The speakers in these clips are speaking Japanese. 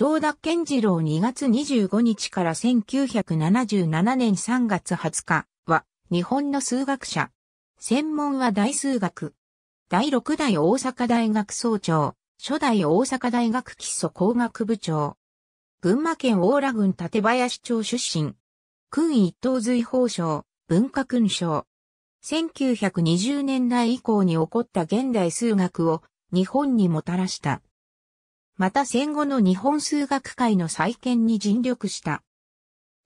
正田健次郎2月25日から1977年3月20日は日本の数学者。専門は大数学。第6代大阪大学総長、初代大阪大学基礎工学部長。群馬県大良郡館林町出身。君一等随法賞、文化勲章。1920年代以降に起こった現代数学を日本にもたらしたまた戦後の日本数学界の再建に尽力した。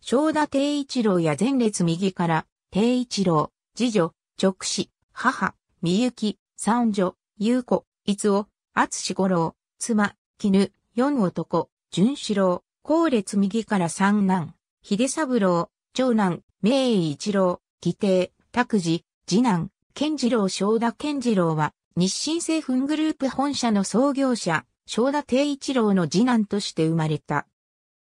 正田定一郎や前列右から、定一郎、次女、直子、母、みゆき、三女、優子、いつお、あつし五郎、妻、絹、四男、淳四郎、後列右から三男、秀三郎、長男、明英一郎、義弟、拓二、次男、健次郎正田健次郎は、日清製粉グループ本社の創業者、正田定一郎の次男として生まれた。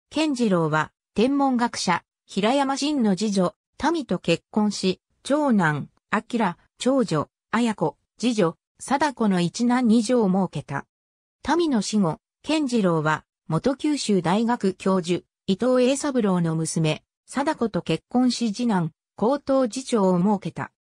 健次郎は、天文学者、平山真の次女、民と結婚し、長男、明、長女、綾子、次女、貞子の一男二女を設けた。民の死後、健次郎は、元九州大学教授、伊藤栄三郎の娘、貞子と結婚し次男、高等次長を設けた。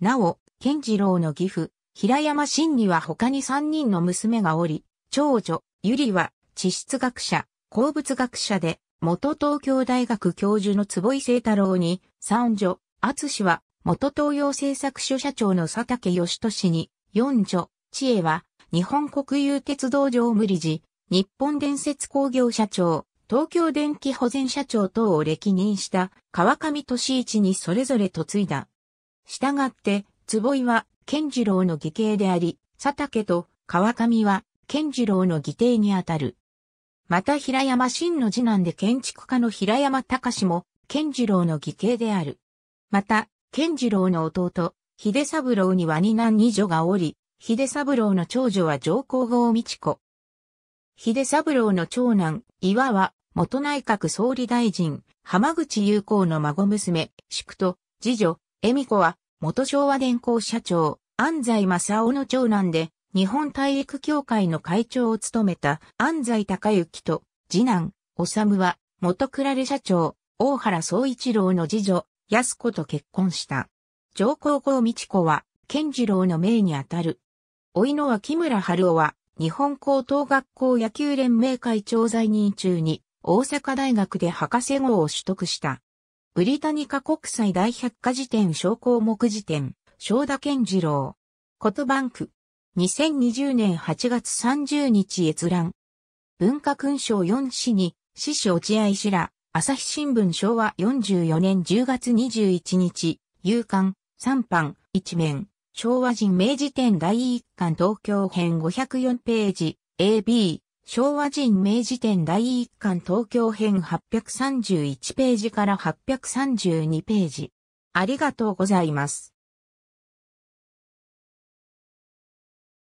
なお、健次郎の義父、平山真には他に三人の娘がおり、長女、ゆりは、地質学者、鉱物学者で、元東京大学教授の坪井聖太郎に、三女、厚氏は、元東洋製作所社長の佐竹義俊に、四女、知恵は、日本国有鉄道上無理事、日本伝説工業社長、東京電気保全社長等を歴任した川上俊一にそれぞれ嫁いだ。したがって、坪井は、健次郎の義兄であり、佐竹と川上は、健次郎の義弟にあたる。また平山真の次男で建築家の平山隆も、健次郎の義兄である。また、健次郎の弟、秀三郎には二男二女がおり、秀三郎の長女は上皇后美智子。秀三郎の長男、岩は、元内閣総理大臣、浜口友好の孫娘、宿と、次女、恵美子は、元昭和電工社長、安西正夫の長男で、日本体育協会の会長を務めた安西孝之と、次男、修は、元クラレ社長、大原総一郎の次女、安子と結婚した。上皇后美智子は、健次郎の命にあたる。いのは木村春夫は、日本高等学校野球連盟会長在任中に、大阪大学で博士号を取得した。ブリタニカ国際大百科事典小項目辞典、正田健次郎。ことバンク。2020年8月30日閲覧。文化勲章4市に、市市落合氏ら、朝日新聞昭和44年10月21日、夕刊、3版、1面、昭和人明治展第1巻東京編504ページ、AB、昭和人明治展第1巻東京編831ページから832ページ。ありがとうございます。